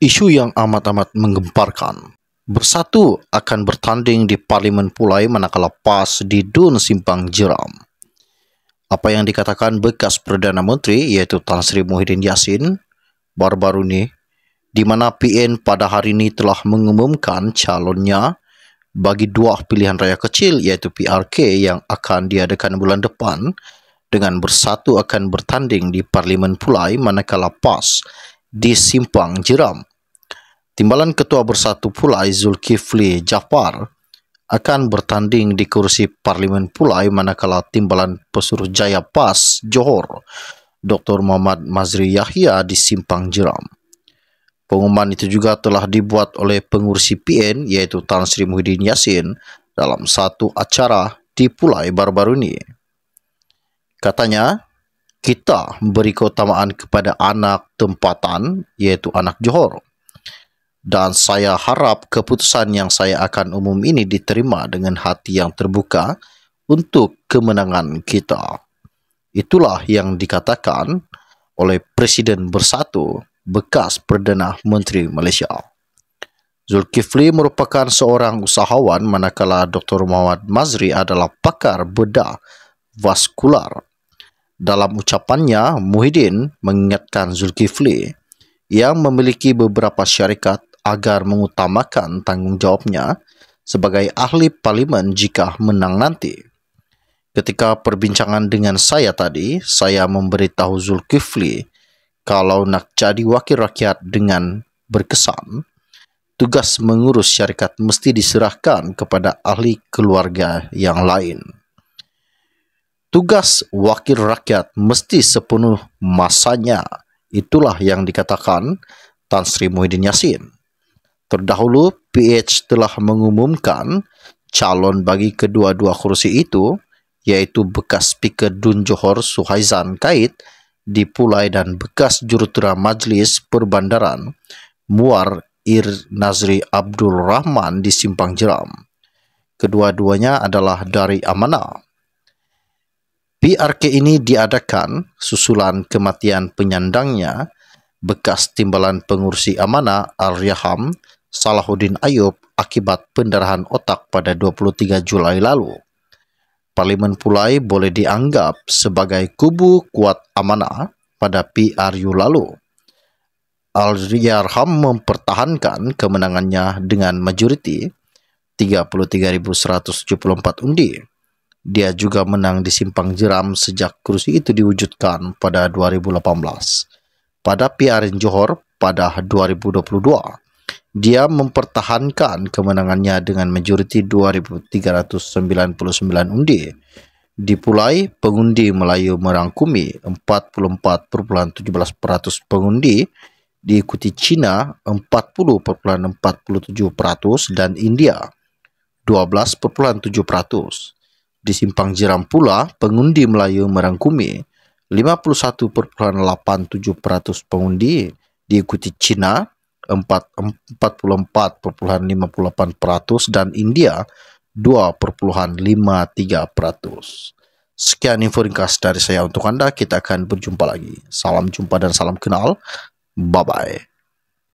isu yang amat-amat menggemparkan. Bersatu akan bertanding di parlimen pulai manakala PAS di Dun Simpang Jeram. Apa yang dikatakan bekas Perdana Menteri yaitu Tan Sri Muhyiddin Yassin baru-baru ini di mana PN pada hari ini telah mengumumkan calonnya bagi dua pilihan raya kecil yaitu PRK yang akan diadakan bulan depan dengan bersatu akan bertanding di Parlimen Pulai manakala PAS di Simpang Jeram. Timbalan Ketua Bersatu Pulai Zulkifli Jafar akan bertanding di kursi Parlimen Pulai manakala Timbalan Pesuruh Jaya PAS Johor Dr. Muhammad Mazri Yahya di Simpang Jeram. Pengumuman itu juga telah dibuat oleh pengurusi PN iaitu Tan Sri Muhyiddin Yassin dalam satu acara di Pulai baru-baru ini. Katanya, kita beri keutamaan kepada anak tempatan iaitu anak Johor. dan saya harap keputusan yang saya akan umum ini diterima dengan hati yang terbuka untuk kemenangan kita. Itulah yang dikatakan oleh Presiden Bersatu bekas Perdana Menteri Malaysia. Zulkifli merupakan seorang usahawan manakala Dr. Muhammad Mazri adalah pakar bedah vaskular. Dalam ucapannya, Muhyiddin mengingatkan Zulkifli yang memiliki beberapa syarikat agar mengutamakan tanggung jawabnya sebagai ahli parlimen jika menang nanti. Ketika perbincangan dengan saya tadi, saya memberitahu Zulkifli kalau nak jadi wakil rakyat dengan berkesan, tugas mengurus syarikat mesti diserahkan kepada ahli keluarga yang lain. Tugas wakil rakyat mesti sepenuh masanya. Itulah yang dikatakan Tan Sri Muhyiddin Yassin. Terdahulu, PH telah mengumumkan calon bagi kedua-dua kursi itu iaitu bekas speaker Dun Johor Suhaizan Kait di Pulai dan bekas jurutera Majlis Perbandaran Muar Ir Nazri Abdul Rahman di Simpang Jeram. Kedua-duanya adalah dari amanah. PRK ini diadakan susulan kematian penyandangnya bekas timbalan pengurusi amanah Al-Yaham Salahuddin Ayub akibat pendarahan otak pada 23 Julai lalu. Parlimen Pulai boleh dianggap sebagai kubu kuat amanah pada PRU lalu. Al-Riyarham mempertahankan kemenangannya dengan majoriti 33.174 undi. Dia juga menang di simpang jeram sejak kursi itu diwujudkan pada 2018. Pada PRN Johor pada 2022 dia mempertahankan kemenangannya dengan majoriti 2399 undi. Dipulai pengundi Melayu merangkumi 44,17% pengundi, diikuti Cina 40,47% dan India 12,7%. Di simpang Jeram pula pengundi Melayu merangkumi 51,87% pengundi, diikuti Cina puluh 44,58 peratus dan India 2,53 peratus. Sekian info ringkas dari saya untuk Anda. Kita akan berjumpa lagi. Salam jumpa dan salam kenal. Bye-bye.